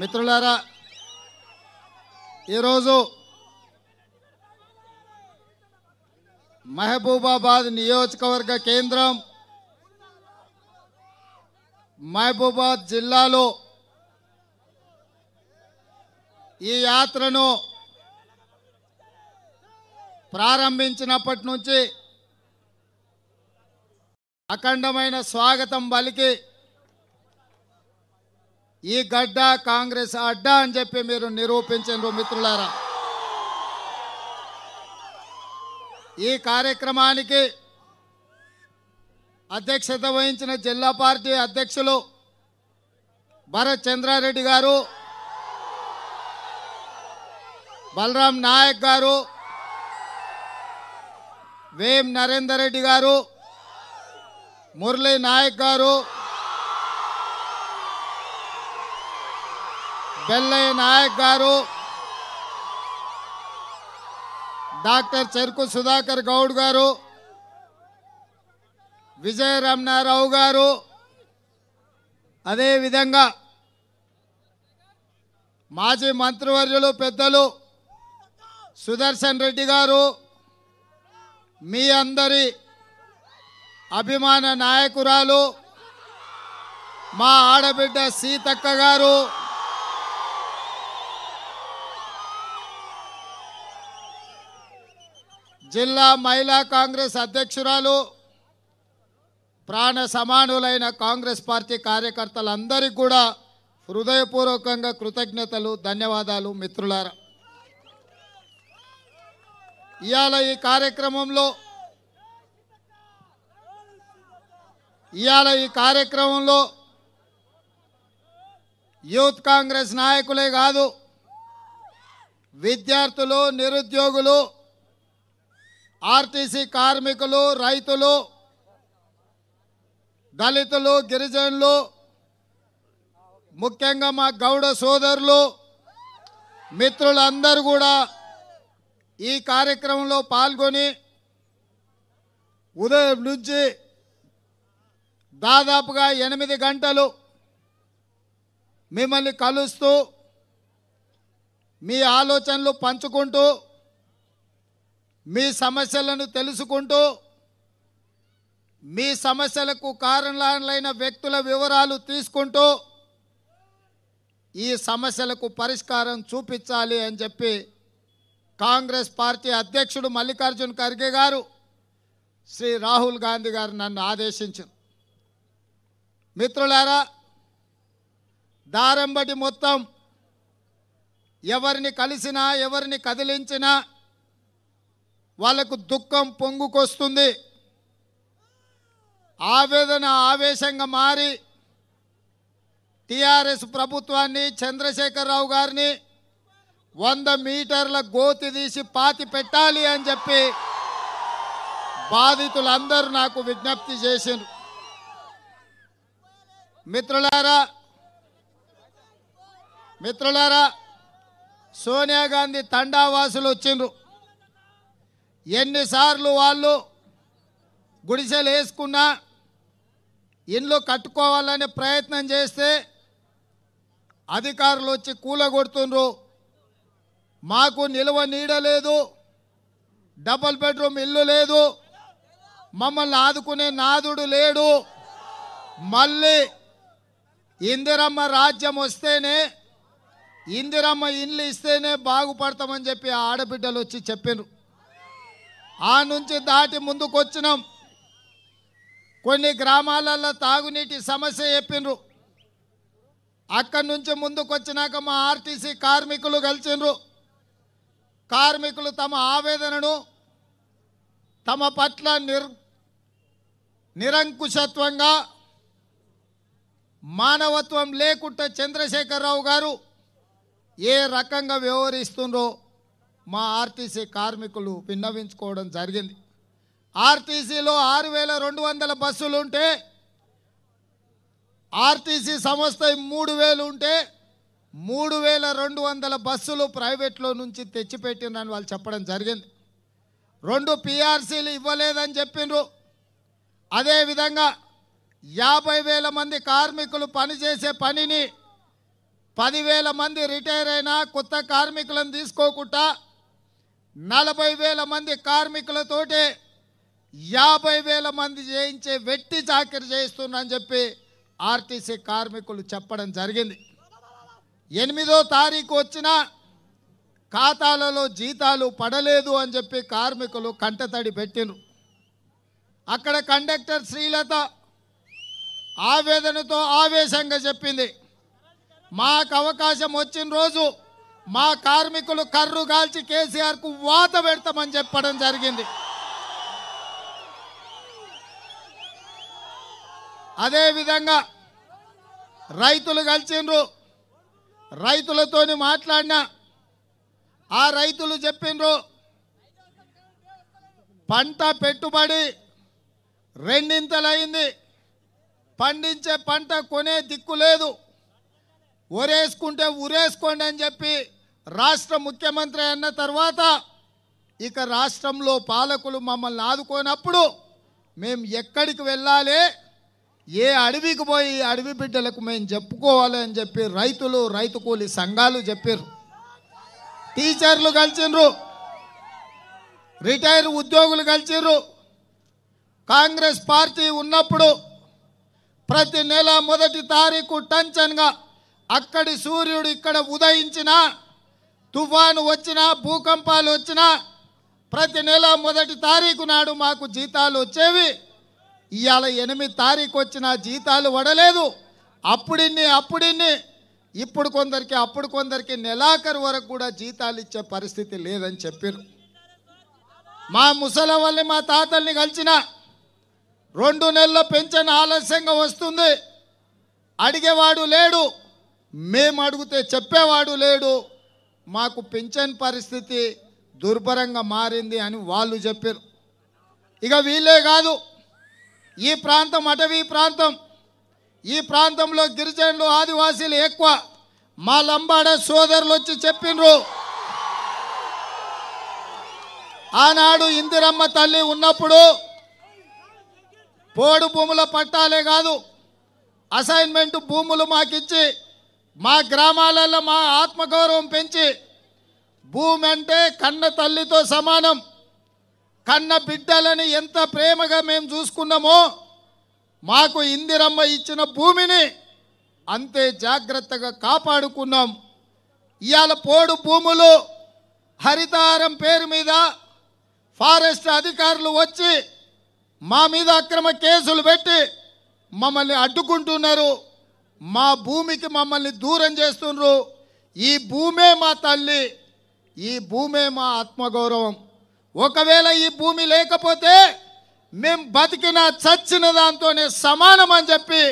మిత్రులారా ఈరోజు మహబూబాబాద్ నియోజకవర్గ కేంద్రం మహబూబాబాద్ జిల్లాలో ఈ యాత్రను ప్రారంభించినప్పటి నుంచి అఖండమైన స్వాగతం పలికి ఈ గడ్డ కాంగ్రెస్ అడ్డ అని చెప్పి మీరు నిరూపించండు మిత్రులారా ఈ కార్యక్రమానికి అధ్యక్షత వహించిన జిల్లా పార్టీ అధ్యక్షులు భరత్ చంద్రారెడ్డి గారు బలరాం నాయక్ గారు వేం నరేందర్ రెడ్డి గారు మురళీ నాయక్ గారు పెళ్ళయ్య నాయక్ గారు డాక్టర్ చెరుకు సుధాకర్ గౌడ్ గారు విజయ రమణారావు గారు అదేవిధంగా మాజీ మంత్రివర్యులు పెద్దలు సుదర్శన్ రెడ్డి గారు మీ అందరి అభిమాన నాయకురాలు మా ఆడబిడ్డ సీతక్క గారు జిల్లా మహిళా కాంగ్రెస్ అధ్యక్షురాలు ప్రాణ సమానులైన కాంగ్రెస్ పార్టీ కార్యకర్తలందరికీ కూడా హృదయపూర్వకంగా కృతజ్ఞతలు ధన్యవాదాలు మిత్రులారా ఇవాళ ఈ కార్యక్రమంలో ఇవాళ ఈ కార్యక్రమంలో యూత్ కాంగ్రెస్ నాయకులే కాదు విద్యార్థులు నిరుద్యోగులు ఆర్టీసీ కార్మికులు రైతులు దళితులు గిరిజనులు ముఖ్యంగా మా గౌడ సోదరులు మిత్రులందరూ కూడా ఈ కార్యక్రమంలో పాల్గొని ఉదయం నుంచి దాదాపుగా ఎనిమిది గంటలు మిమ్మల్ని కలుస్తూ మీ ఆలోచనలు పంచుకుంటూ మీ సమస్యలను తెలుసుకుంటూ మీ సమస్యలకు కారణాలైన వ్యక్తుల వివరాలు తీసుకుంటూ ఈ సమస్యలకు పరిష్కారం చూపించాలి అని చెప్పి కాంగ్రెస్ పార్టీ అధ్యక్షుడు మల్లికార్జున్ ఖర్గే గారు శ్రీ రాహుల్ గాంధీ గారు నన్ను ఆదేశించారు మిత్రులారా దారంబటి మొత్తం ఎవరిని కలిసినా ఎవరిని కదిలించినా వాళ్ళకు దుఃఖం పొంగుకొస్తుంది ఆవేదన ఆవేశంగా మారి టీఆర్ఎస్ ప్రభుత్వాన్ని చంద్రశేఖరరావు గారిని వంద మీటర్ల గోతి తీసి పాతి పెట్టాలి అని చెప్పి బాధితులందరూ నాకు విజ్ఞప్తి చేశారు మిత్రులారా మిత్రులారా సోనియా గాంధీ తండావాసులు వచ్చిండ్రు ఎన్నిసార్లు వాళ్ళు గుడిసెలు వేసుకున్నా ఇండ్లు కట్టుకోవాలనే ప్రయత్నం చేస్తే అధికారులు వచ్చి కూలగొడుతుండ్రు మాకు నిల్వ నీడలేదు డబుల్ బెడ్రూమ్ ఇల్లు లేదు మమ్మల్ని ఆదుకునే నాదుడు లేడు మళ్ళీ ఇందిరమ్మ రాజ్యం వస్తేనే ఇందిరమ్మ ఇండ్లు ఇస్తేనే బాగుపడతామని చెప్పి ఆడబిడ్డలు వచ్చి చెప్పిండ్రు ఆ నుంచి దాటి ముందుకొచ్చినాం కొన్ని గ్రామాలలో తాగునీటి సమస్య చెప్పిండ్రు అక్కడి నుంచి ముందుకొచ్చినాక మా ఆర్టీసీ కార్మికులు కలిసినరు కార్మికులు తమ ఆవేదనను తమ పట్ల నిర్ నిరంకుశత్వంగా మానవత్వం లేకుంటే చంద్రశేఖరరావు గారు ఏ రకంగా వ్యవహరిస్తుండ్రో మా ఆర్టీసీ కార్మికులు విన్నవించుకోవడం జరిగింది ఆర్టీసీలో ఆరు వేల రెండు వందల బస్సులు ఉంటే ఆర్టీసీ సంస్థ మూడు వేలు ఉంటే మూడు వేల రెండు వందల బస్సులు ప్రైవేట్లో నుంచి తెచ్చిపెట్టినని వాళ్ళు చెప్పడం జరిగింది రెండు పిఆర్సీలు ఇవ్వలేదని చెప్పినారు అదేవిధంగా యాభై వేల మంది కార్మికులు పనిచేసే పనిని పదివేల మంది రిటైర్ అయినా కొత్త కార్మికులను తీసుకోకుండా నలభై వేల మంది కార్మికులతోటి యాభై వేల మంది చేయించే వెట్టి చాకరీ అని చెప్పి ఆర్టీసీ కార్మికులు చెప్పడం జరిగింది ఎనిమిదో తారీఖు వచ్చిన ఖాతాలలో జీతాలు పడలేదు అని చెప్పి కార్మికులు కంటతడి పెట్టినరు అక్కడ కండక్టర్ శ్రీలత ఆవేదనతో ఆవేశంగా చెప్పింది మాకు అవకాశం వచ్చిన రోజు మా కార్మికులు కర్రు కేసీఆర్ కేసీఆర్కు వాత పెడతామని చెప్పడం జరిగింది అదేవిధంగా రైతులు కలిసిండ్రు రైతులతో మాట్లాడిన ఆ రైతులు చెప్పిండ్రు పంట పెట్టుబడి రెండింతలైంది పండించే పంట కొనే దిక్కు లేదు ఒరేసుకుంటే ఉరేసుకోండి అని చెప్పి రాష్ట్ర ముఖ్యమంత్రి అయిన తర్వాత ఇక రాష్ట్రంలో పాలకులు మమ్మల్ని ఆదుకోనప్పుడు మేము ఎక్కడికి వెళ్ళాలి ఏ అడవికి పోయి అడవి బిడ్డలకు మేము చెప్పుకోవాలి అని చెప్పి రైతులు రైతు కూలి సంఘాలు చెప్పారు టీచర్లు కలిసిండ్రు రిటైర్ ఉద్యోగులు కలిసిండ్రు కాంగ్రెస్ పార్టీ ఉన్నప్పుడు ప్రతి నెల మొదటి తారీఖు టంచన్గా అక్కడి సూర్యుడు ఇక్కడ ఉదయించినా తుఫాను వచ్చినా భూకంపాలు వచ్చినా ప్రతి నెల మొదటి తారీఖు నాడు మాకు జీతాలు వచ్చేవి ఇవాళ ఎనిమిది తారీఖు వచ్చిన జీతాలు వడలేదు అప్పుడిన్ని అప్పుడిన్ని ఇప్పుడు కొందరికి అప్పుడు కొందరికి నెలాఖరు వరకు కూడా జీతాలు ఇచ్చే పరిస్థితి లేదని చెప్పారు మా ముసల వాళ్ళని మా తాతల్ని కలిసిన రెండు నెలల పెన్షన్ ఆలస్యంగా వస్తుంది అడిగేవాడు లేడు మేము అడిగితే చెప్పేవాడు లేడు మాకు పింఛన్ పరిస్థితి దుర్భరంగా మారింది అని వాళ్ళు చెప్పారు ఇక వీళ్ళే కాదు ఈ ప్రాంతం అటవీ ప్రాంతం ఈ ప్రాంతంలో గిరిజనులు ఆదివాసీలు ఎక్కువ మా లంబాడ సోదరులు వచ్చి చెప్పినరు ఆనాడు ఇందిరమ్మ తల్లి ఉన్నప్పుడు పోడు భూముల పట్టాలే కాదు అసైన్మెంట్ భూములు మాకిచ్చి మా గ్రామాలలో మా ఆత్మగౌరవం పెంచి భూమి అంటే కన్న తల్లితో సమానం కన్న బిడ్డలని ఎంత ప్రేమగా మేము చూసుకున్నామో మాకు ఇందిరమ్మ ఇచ్చిన భూమిని అంతే జాగ్రత్తగా కాపాడుకున్నాం ఇవాళ పోడు భూములు హరితారం పేరు మీద ఫారెస్ట్ అధికారులు వచ్చి మా మీద అక్రమ కేసులు పెట్టి మమ్మల్ని అడ్డుకుంటున్నారు మా భూమికి మమ్మల్ని దూరం చేస్తుండ్రు ఈ భూమే మా తల్లి ఈ భూమే మా ఆత్మగౌరవం ఒకవేళ ఈ భూమి లేకపోతే మేము బతికిన చచ్చిన దాంతోనే సమానం అని చెప్పి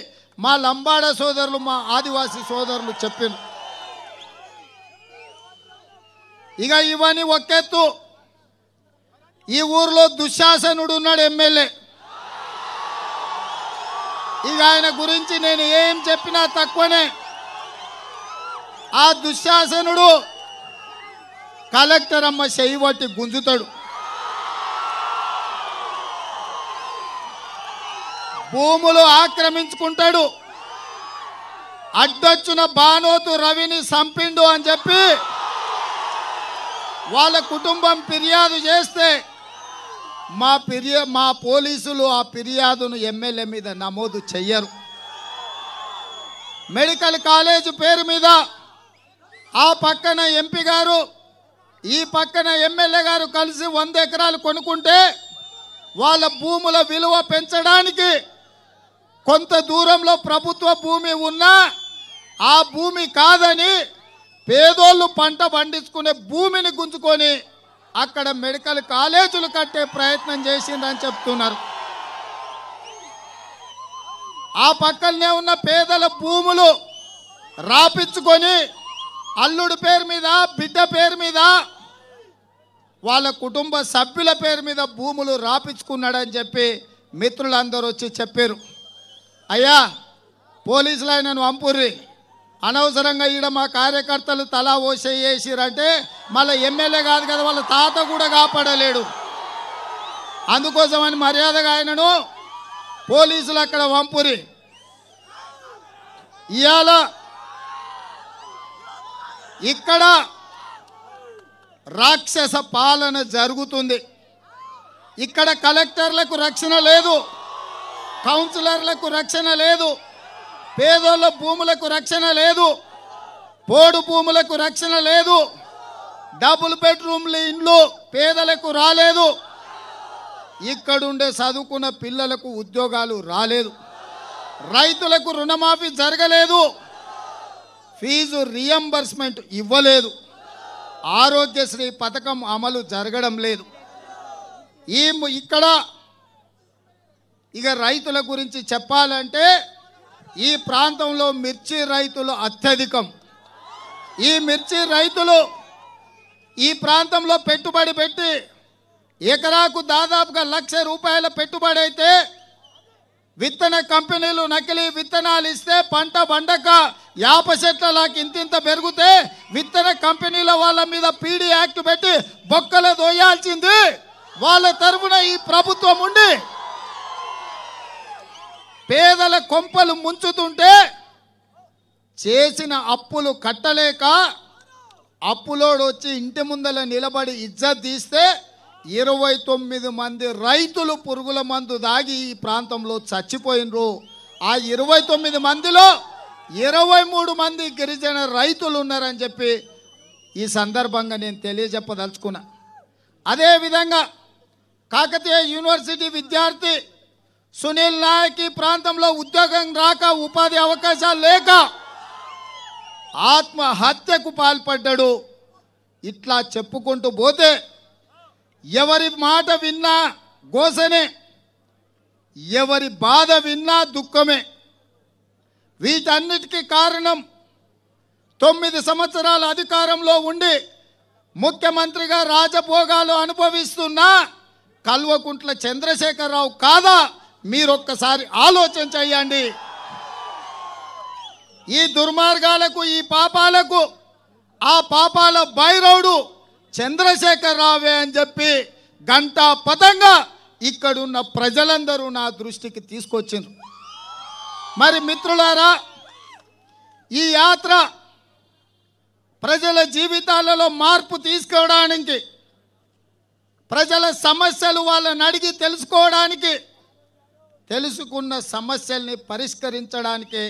మా లంబాడ సోదరులు మా ఆదివాసీ సోదరులు చెప్పిన ఇక ఇవన్నీ ఒక్కెత్తు ఈ ఊర్లో దుశ్శాసనుడు ఉన్నాడు ఎమ్మెల్యే ఇక ఆయన గురించి నేను ఏం చెప్పినా తక్కువనే ఆ దుశ్శాసనుడు కలెక్టర్ అమ్మ చెయ్యి పట్టి గుంజుతాడు భూములు ఆక్రమించుకుంటాడు అడ్డొచ్చిన బానోతు రవిని సంపిండు అని చెప్పి వాళ్ళ కుటుంబం ఫిర్యాదు చేస్తే మా ఫిర్యా మా పోలీసులు ఆ ఫిర్యాదును ఎమ్మెల్యే మీద నమోదు చెయ్యరు మెడికల్ కాలేజ్ పేరు మీద ఆ పక్కన ఎంపీ గారు ఈ పక్కన ఎమ్మెల్యే గారు కలిసి వంద ఎకరాలు కొనుక్కుంటే వాళ్ళ భూముల విలువ పెంచడానికి కొంత దూరంలో ప్రభుత్వ భూమి ఉన్నా ఆ భూమి కాదని పేదోళ్ళు పంట పండించుకునే భూమిని గుంజుకొని అక్కడ మెడికల్ కాలేజీలు కట్టే ప్రయత్నం చేసిందని చెప్తున్నారు ఆ పక్కనే ఉన్న పేదల భూములు రాపించుకొని అల్లుడు పేరు మీద బిడ్డ పేరు మీద వాళ్ళ కుటుంబ సభ్యుల పేరు మీద భూములు రాపించుకున్నాడని చెప్పి మిత్రులందరూ వచ్చి చెప్పారు అయ్యా పోలీసులు ఆయనను పంపుర్రి అనవసరంగా ఈడ మా కార్యకర్తలు తలా ఓసేసిరంటే మళ్ళీ ఎమ్మెల్యే కాదు కదా వాళ్ళ తాత కూడా కాపాడలేడు అందుకోసమని మర్యాదగా ఆయనను పోలీసులు అక్కడ వంపురి ఇవాళ ఇక్కడ రాక్షస పాలన జరుగుతుంది ఇక్కడ కలెక్టర్లకు రక్షణ లేదు కౌన్సిలర్లకు రక్షణ లేదు పేదోళ్ళ భూములకు రక్షణ లేదు పోడు భూములకు రక్షణ లేదు డబుల్ బెడ్రూమ్ల ఇండ్లు పేదలకు రాలేదు ఇక్కడుండే చదువుకున్న పిల్లలకు ఉద్యోగాలు రాలేదు రైతులకు రుణమాఫీ జరగలేదు ఫీజు రియంబర్స్మెంట్ ఇవ్వలేదు ఆరోగ్యశ్రీ పథకం అమలు జరగడం లేదు ఈ ఇక్కడ ఇక రైతుల గురించి చెప్పాలంటే ఈ ప్రాంతంలో మిర్చి రైతులు అత్యధికం ఈ మిర్చి రైతులు ఈ ప్రాంతంలో పెట్టుబడి పెట్టి ఎకరాకు దాదాపుగా లక్ష రూపాయల పెట్టుబడి అయితే విత్తన కంపెనీలు నకిలీ విత్తనాలు ఇస్తే పంట పండక యాప చెట్ల ఇంతింత పెరిగితే విత్తన కంపెనీల వాళ్ళ మీద పీడీ యాక్ట్ పెట్టి బొక్కలు దోయాల్సింది వాళ్ళ తరఫున ఈ ప్రభుత్వం ఉండి పేదల కొంపలు ముంచుతుంటే చేసిన అప్పులు కట్టలేక అప్పులోడు వచ్చి ఇంటి ముందల నిలబడి ఇజ్జత్ తీస్తే ఇరవై తొమ్మిది మంది రైతులు పురుగుల మందు దాగి ఈ ప్రాంతంలో చచ్చిపోయినరు ఆ ఇరవై తొమ్మిది మందిలో ఇరవై మూడు మంది గిరిజన రైతులు ఉన్నారని చెప్పి ఈ సందర్భంగా నేను తెలియజెప్పదలుచుకున్నా అదేవిధంగా కాకతీయ యూనివర్సిటీ విద్యార్థి సునీల్ నాయక్ ఈ ప్రాంతంలో ఉద్యోగం రాక ఉపాధి అవకాశాలు లేక ఆత్మహత్యకు పాల్పడ్డాడు ఇట్లా చెప్పుకుంటూ పోతే ఎవరి మాట విన్నా గోసనే ఎవరి బాధ విన్నా దుఃఖమే వీటన్నిటికీ కారణం తొమ్మిది సంవత్సరాల అధికారంలో ఉండి ముఖ్యమంత్రిగా రాజభోగాలు అనుభవిస్తున్న కల్వకుంట్ల చంద్రశేఖరరావు కాదా మీరొక్కసారి ఆలోచన చేయండి ఈ దుర్మార్గాలకు ఈ పాపాలకు ఆ పాపాల భైరవుడు చంద్రశేఖర్ రావే అని చెప్పి గంటా పతంగా ఇక్కడున్న ప్రజలందరూ నా దృష్టికి తీసుకొచ్చారు మరి మిత్రులారా ఈ యాత్ర ప్రజల జీవితాలలో మార్పు తీసుకోవడానికి ప్రజల సమస్యలు వాళ్ళని అడిగి తెలుసుకోవడానికి తెలుసుకున్న సమస్యల్ని పరిష్కరించడానికే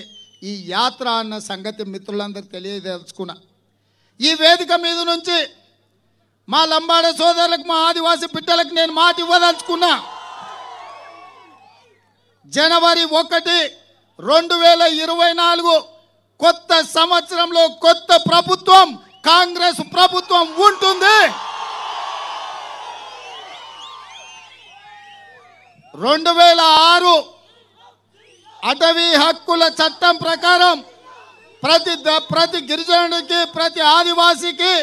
ఈ యాత్ర అన్న సంగతి మిత్రులందరూ తెలియదలుచుకున్నా ఈ వేదిక మీద నుంచి మా లంబాడ సోదరులకు మా ఆదివాసి బిడ్డలకు నేను మాట ఇవ్వదలుచుకున్నా జనవరి ఒకటి రెండు వేల ఇరవై నాలుగు కొత్త సంవత్సరంలో కొత్త ప్రభుత్వం కాంగ్రెస్ ప్రభుత్వం ఉంటుంది రెండు వేల ఆరు అటవీ హక్కుల చట్టం ప్రకారం ప్రతి ప్రతి గిరిజనుడికి ప్రతి ఆదివాసికి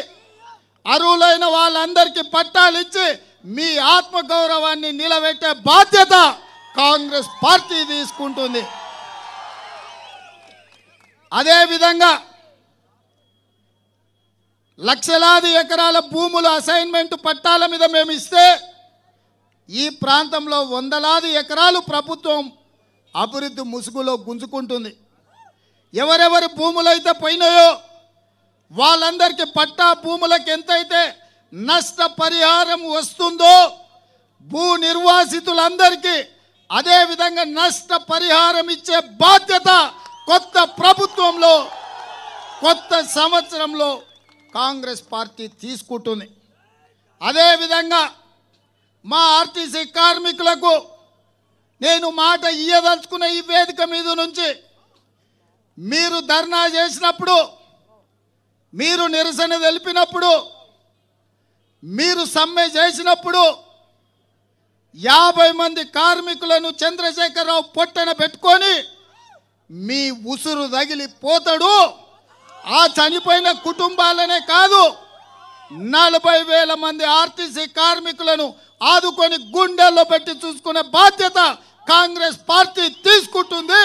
అరువులైన వాళ్ళందరికీ పట్టాలు ఇచ్చి మీ ఆత్మగౌరవాన్ని నిలబెట్టే బాధ్యత కాంగ్రెస్ పార్టీ తీసుకుంటుంది అదేవిధంగా లక్షలాది ఎకరాల భూముల అసైన్మెంట్ పట్టాల మీద మేము ఇస్తే ఈ ప్రాంతంలో వందలాది ఎకరాలు ప్రభుత్వం అభివృద్ధి ముసుగులో గుంజుకుంటుంది ఎవరెవరి భూములైతే పోయినాయో వాళ్ళందరికీ పట్టా భూములకు ఎంతైతే నష్టపరిహారం వస్తుందో భూ నిర్వాసితులందరికీ అదేవిధంగా నష్టపరిహారం ఇచ్చే బాధ్యత కొత్త ప్రభుత్వంలో కొత్త సంవత్సరంలో కాంగ్రెస్ పార్టీ తీసుకుంటుంది అదేవిధంగా మా ఆర్టీసీ కార్మికులకు నేను మాట ఇయ్యదలుచుకున్న ఈ వేదిక మీద నుంచి మీరు ధర్నా చేసినప్పుడు మీరు నిరసన తెలిపినప్పుడు మీరు సమ్మె చేసినప్పుడు యాభై మంది కార్మికులను చంద్రశేఖరరావు పొట్టన పెట్టుకొని మీ ఉసురు తగిలిపోతాడు ఆ చనిపోయిన కుటుంబాలనే కాదు నలభై వేల మంది ఆర్టీసీ కార్మికులను ఆదుకొని గుండెల్లో పెట్టి చూసుకునే బాధ్యత కాంగ్రెస్ పార్టీ తీసుకుంటుంది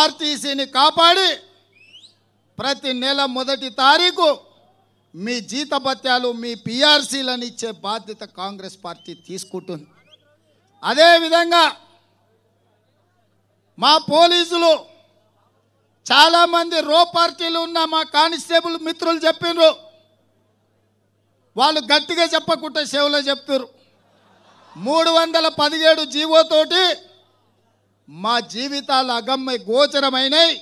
ఆర్టీసీని కాపాడి ప్రతి నెల మొదటి తారీఖు మీ జీతభత్యాలు మీ పిఆర్సీలను ఇచ్చే బాధ్యత కాంగ్రెస్ పార్టీ తీసుకుంటుంది అదేవిధంగా మా పోలీసులు చాలామంది రో పార్టీలు ఉన్న మా కానిస్టేబుల్ మిత్రులు చెప్పిండ్రు వాళ్ళు గట్టిగా చెప్పకుండా సేవలో చెప్తారు మూడు వందల పదిహేడు జీవోతోటి మా జీవితాలు అగమ్మై గోచరమైనవి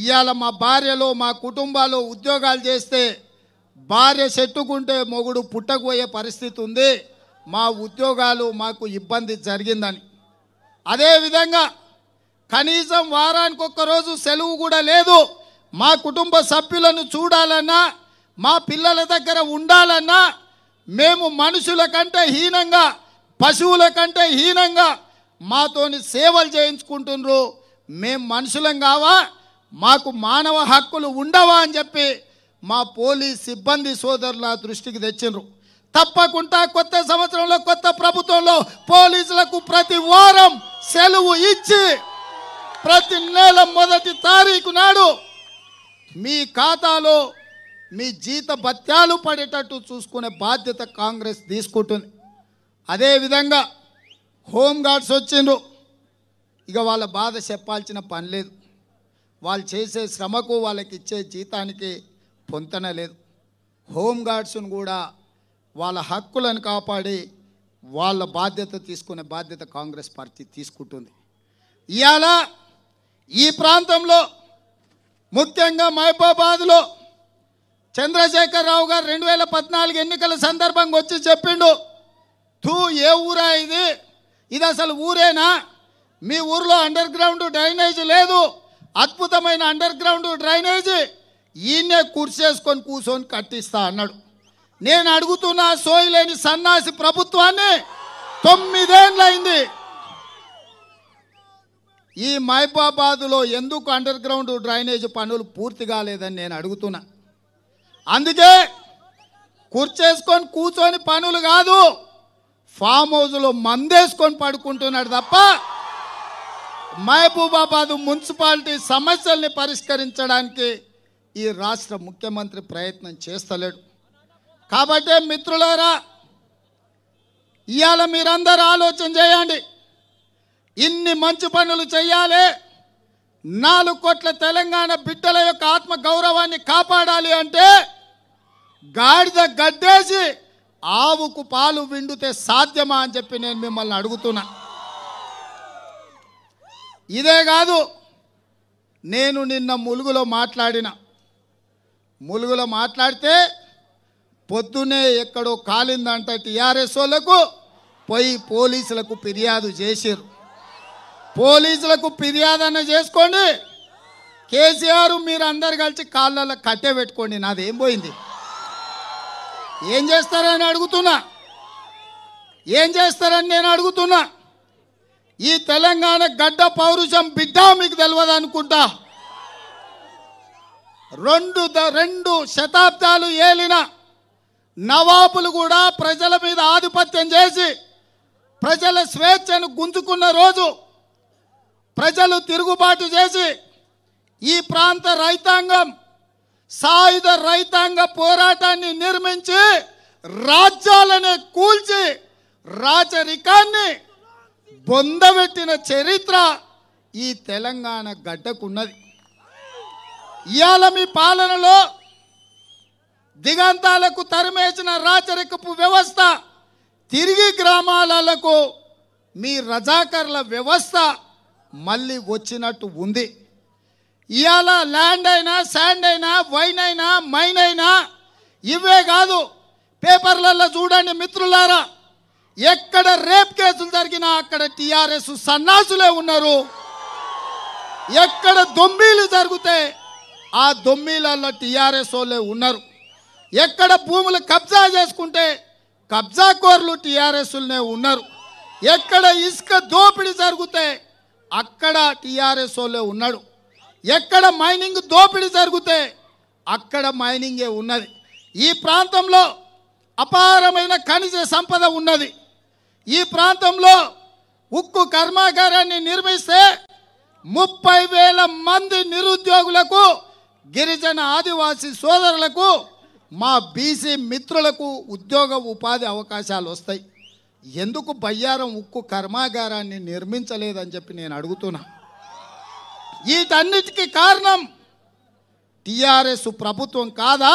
ఇవాళ మా భార్యలో మా కుటుంబాలు ఉద్యోగాలు చేస్తే భార్య చెట్టుకుంటే మొగుడు పుట్టకపోయే పరిస్థితి ఉంది మా ఉద్యోగాలు మాకు ఇబ్బంది జరిగిందని అదేవిధంగా కనీసం వారానికి ఒక్కరోజు సెలవు కూడా లేదు మా కుటుంబ సభ్యులను చూడాలన్నా మా పిల్లల దగ్గర ఉండాలన్నా మేము మనుషుల కంటే హీనంగా పశువుల కంటే హీనంగా మాతోని సేవలు చేయించుకుంటున్నారు మేము మనుషులం కావా మాకు మానవ హక్కులు ఉండవా అని చెప్పి మా పోలీస్ సిబ్బంది సోదరుల దృష్టికి తెచ్చిండ్రు తప్పకుండా కొత్త సంవత్సరంలో కొత్త ప్రభుత్వంలో పోలీసులకు ప్రతి వారం సెలవు ఇచ్చి ప్రతి నెల మొదటి తారీఖు నాడు మీ ఖాతాలో మీ జీత భత్యాలు పడేటట్టు చూసుకునే బాధ్యత కాంగ్రెస్ తీసుకుంటుంది అదేవిధంగా హోంగార్డ్స్ వచ్చిండ్రు ఇక వాళ్ళ బాధ చెప్పాల్సిన పని లేదు వాళ్ళు చేసే శ్రమకు వాళ్ళకి ఇచ్చే జీతానికి పొంతన లేదు హోంగార్డ్స్ను కూడా వాళ్ళ హక్కులను కాపాడి వాళ్ళ బాధ్యత తీసుకునే బాధ్యత కాంగ్రెస్ పార్టీ తీసుకుంటుంది ఇవాళ ఈ ప్రాంతంలో ముఖ్యంగా మహబూబాబాద్లో చంద్రశేఖరరావు గారు రెండు వేల పద్నాలుగు ఎన్నికల సందర్భంగా వచ్చి చెప్పిండు తూ ఏ ఊరా ఇది ఇది అసలు ఊరేనా మీ ఊర్లో అండర్ గ్రౌండ్ డ్రైనేజ్ లేదు అద్భుతమైన అండర్ గ్రౌండ్ డ్రైనేజీ ఈయనే కుర్చేసుకొని కూర్చొని కట్టిస్తా అన్నాడు నేను అడుగుతున్న సోయి లేని సన్నాసి ప్రభుత్వాన్ని తొమ్మిదేళ్ళైంది ఈ మైబాబాద్లో ఎందుకు అండర్ గ్రౌండ్ డ్రైనేజ్ పనులు పూర్తి కాలేదని నేను అడుగుతున్నా అందుకే కుర్చేసుకొని కూర్చొని పనులు కాదు ఫామ్ హౌస్లో మందేసుకొని పడుకుంటున్నాడు తప్ప మహబూబాబాద్ మున్సిపాలిటీ సమస్యల్ని పరిష్కరించడానికి ఈ రాష్ట్ర ముఖ్యమంత్రి ప్రయత్నం చేస్తలేడు కాబట్టే మిత్రులారా ఇవాళ మీరందరూ ఆలోచన చేయండి ఇన్ని మంచి పనులు చేయాలి నాలుగు కోట్ల తెలంగాణ బిడ్డల యొక్క ఆత్మ గౌరవాన్ని కాపాడాలి అంటే గాడిద గడ్డేసి ఆవుకు పాలు విండితే సాధ్యమా అని చెప్పి నేను మిమ్మల్ని అడుగుతున్నా ఇదే కాదు నేను నిన్న ములుగులో మాట్లాడిన ములుగులో మాట్లాడితే పొద్దునే ఎక్కడో కాలిందంట టీఆర్ఎస్ వాళ్ళకు పోయి పోలీసులకు ఫిర్యాదు చేశారు పోలీసులకు ఫిర్యాదన్న చేసుకోండి కేసీఆర్ మీరు అందరు కలిసి కాళ్ళలో కట్టే పెట్టుకోండి నాది ఏం పోయింది ఏం చేస్తారని అడుగుతున్నా ఏం చేస్తారని నేను అడుగుతున్నా ఈ తెలంగాణ గడ్డ పౌరుషం బిడ్డ మీకు తెలియదు అనుకుంటా రెండు రెండు శతాబ్దాలు ఏలిన నవాబులు కూడా ప్రజల మీద ఆధిపత్యం చేసి ప్రజల స్వేచ్ఛను గుంజుకున్న రోజు ప్రజలు తిరుగుబాటు చేసి ఈ ప్రాంత రైతాంగం సాయుధ రైతాంగ పోరాటాన్ని నిర్మించి రాజ్యాలని కూల్చి రాచరికాన్ని బొందబెట్టిన చరిత్ర ఈ తెలంగాణ గడ్డకున్నది ఇవాళ మీ పాలనలో దిగంతాలకు తరిమేసిన రాచరికపు వ్యవస్థ తిరిగి గ్రామాలకు మీ రజాకర్ల వ్యవస్థ మళ్ళీ వచ్చినట్టు ఉంది ఇవాళ ల్యాండ్ అయినా శాండ్ అయినా వైన్ అయినా మైన్ అయినా ఇవే కాదు పేపర్లలో చూడండి మిత్రులారా ఎక్కడ రేప్ కేసులు జరిగినా అక్కడ టీఆర్ఎస్ సన్నాసులే ఉన్నారు ఎక్కడ దొమ్మీలు జరిగితే ఆ దొమ్మీలలో టీఆర్ఎస్ వాళ్ళే ఉన్నారు ఎక్కడ భూములు కబ్జా చేసుకుంటే కబ్జాకోర్లు టీఆర్ఎస్లనే ఉన్నారు ఎక్కడ ఇసుక దోపిడీ జరిగితే అక్కడ టీఆర్ఎస్ఓలో ఉన్నాడు ఎక్కడ మైనింగ్ దోపిడీ జరిగితే అక్కడ మైనింగే ఉన్నది ఈ ప్రాంతంలో అపారమైన ఖనిజ సంపద ఉన్నది ఈ ప్రాంతంలో ఉక్కు కర్మాగారాన్ని నిర్మిస్తే ముప్పై వేల మంది నిరుద్యోగులకు గిరిజన ఆదివాసీ సోదరులకు మా బీసీ మిత్రులకు ఉద్యోగ ఉపాధి అవకాశాలు వస్తాయి ఎందుకు బయ్యారం ఉక్కు కర్మాగారాన్ని నిర్మించలేదని చెప్పి నేను అడుగుతున్నా వీటన్నిటికీ కారణం టీఆర్ఎస్ ప్రభుత్వం కాదా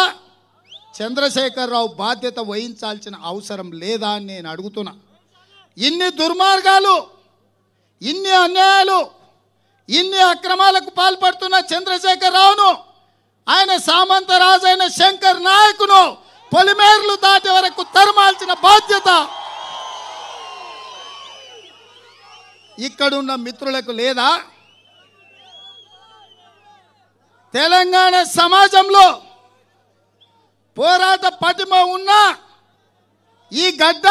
చంద్రశేఖరరావు బాధ్యత వహించాల్సిన అవసరం లేదా అని నేను అడుగుతున్నా ఇన్ని దుర్మార్గాలు ఇన్ని అన్యాయాలు ఇన్ని అక్రమాలకు పాల్పడుతున్న చంద్రశేఖరరావును ఆయన సామంత రాజైన శంకర్ నాయకును పొలిమేర్లు దాటి వరకు తరమాల్సిన బాధ్యత ఇక్కడున్న మిత్రులకు లేదా తెలంగాణ సమాజంలో పోరాట పటిమ ఉన్న ఈ గడ్డ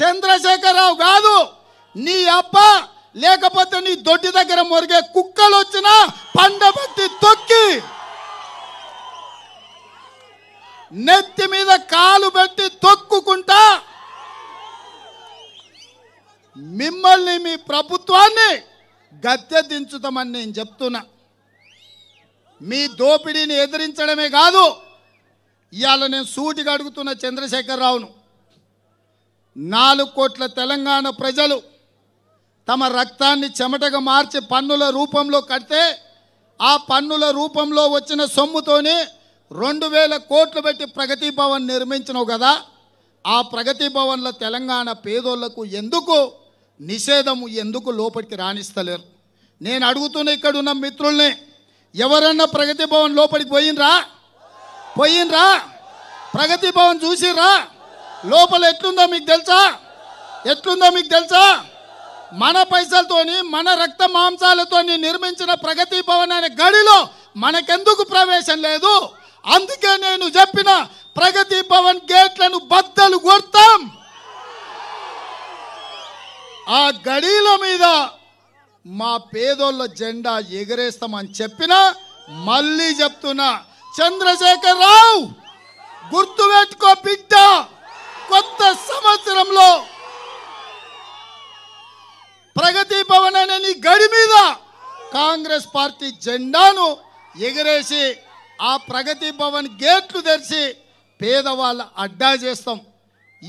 చంద్రశేఖరరావు కాదు నీ అప్ప లేకపోతే నీ దొడ్డి దగ్గర మొరిగే కుక్కలు వచ్చిన పండబత్తి తొక్కి నెత్తి మీద కాలు పెట్టి తొక్కుకుంటా మిమ్మల్ని మీ ప్రభుత్వాన్ని గద్దె దించుతామని నేను చెప్తున్నా మీ దోపిడీని ఎదిరించడమే కాదు ఇవాళ నేను సూటిగా అడుగుతున్న చంద్రశేఖరరావును నాలుగు కోట్ల తెలంగాణ ప్రజలు తమ రక్తాన్ని చెమటగా మార్చి పన్నుల రూపంలో కడితే ఆ పన్నుల రూపంలో వచ్చిన సొమ్ముతోనే రెండు వేల కోట్లు పెట్టి ప్రగతి భవన్ నిర్మించినావు కదా ఆ ప్రగతి భవన్లో తెలంగాణ పేదోళ్లకు ఎందుకు నిషేధము ఎందుకు లోపలికి రాణిస్తలేరు నేను అడుగుతున్న ఉన్న మిత్రుల్ని ఎవరన్నా ప్రగతి భవన్ లోపలికి పోయినరా పోయినరా ప్రగతి భవన్ చూసిర్రా లోపల ఎట్లుందో మీకు తెలుసా ఎట్లుందో మీకు తెలుసా మన పైసలతోని మన రక్త మాంసాలతోని నిర్మించిన ప్రగతి భవన్ అనే గడిలో మనకెందుకు ప్రవేశం లేదు అందుకే నేను చెప్పిన ప్రగతి భవన్ గేట్లను బద్దలు కొడతాం ఆ గడీల మీద మా పేదోళ్ళ జెండా ఎగరేస్తామని చెప్పినా మళ్ళీ చెప్తున్నా చంద్రశేఖర్ రావు గుర్తు పెట్టుకో బిడ్డ కొత్త సంవత్సరంలో ప్రగతి భవన్ అనే నీ గడి మీద కాంగ్రెస్ పార్టీ జెండాను ఎగరేసి ఆ ప్రగతి భవన్ గేట్లు తెరిచి పేదవాళ్ళ అడ్డా చేస్తాం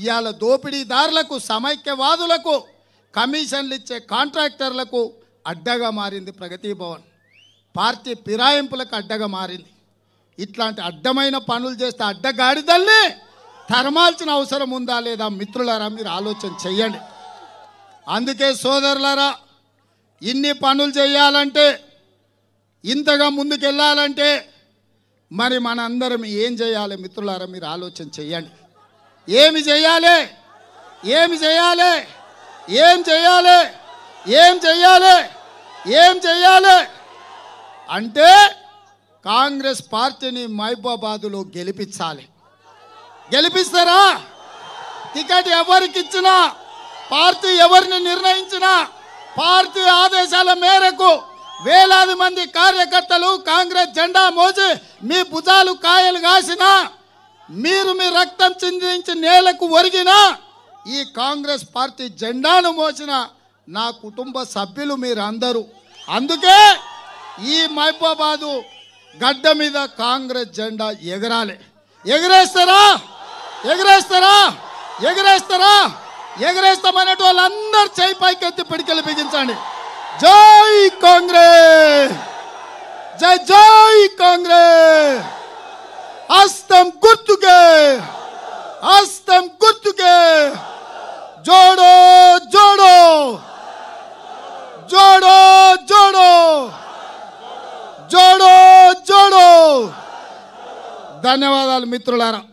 ఇవాళ దోపిడీదారులకు సమైక్యవాదులకు కమిషన్లు ఇచ్చే కాంట్రాక్టర్లకు అడ్డగా మారింది ప్రగతి భవన్ పార్టీ ఫిరాయింపులకు అడ్డగా మారింది ఇట్లాంటి అడ్డమైన పనులు చేస్తే అడ్డగాడిదల్ని తరమాల్సిన అవసరం ఉందా లేదా మిత్రులారా మీరు ఆలోచన చెయ్యండి అందుకే సోదరులారా ఇన్ని పనులు చేయాలంటే ఇంతగా ముందుకెళ్ళాలంటే మరి మనందరం ఏం చేయాలి మిత్రులారా మీరు ఆలోచన చెయ్యండి ఏమి చేయాలి ఏమి చేయాలి ఏం చేయాలి ఏం చేయాలి ఏం చేయాలి అంటే కాంగ్రెస్ పార్టీని మహబూబాబాద్లో గెలిపించాలి గెలిపిస్తారా టికెట్ ఎవరికి ఇచ్చినా పార్టీ ఎవరిని నిర్ణయించినా పార్టీ ఆదేశాల మేరకు వేలాది మంది కార్యకర్తలు కాంగ్రెస్ జెండా మోసి మీ భుజాలు కాయలు కాసినా మీరు మీ రక్తం చిందించి నేలకు ఒరిగినా ఈ కాంగ్రెస్ పార్టీ జెండాను మోసిన నా కుటుంబ సభ్యులు మీరందరూ అందుకే ఈ మహబాబాదు గడ్డ మీద కాంగ్రెస్ జెండా ఎగరాలి ఎగరేస్తారా ఎగరేస్తారా ఎగరేస్తారా ఎగరేస్తామనేటు వాళ్ళందరూ చేయి పైకి ఎత్తి పిడికలు బిగించండి జై కాంగ్రెస్ జై జై కాంగ్రెస్ అస్తం గుర్తుకే అస్తం గుర్తుకే जोडो जोडो जोडो जोडो धन्यवाद लारा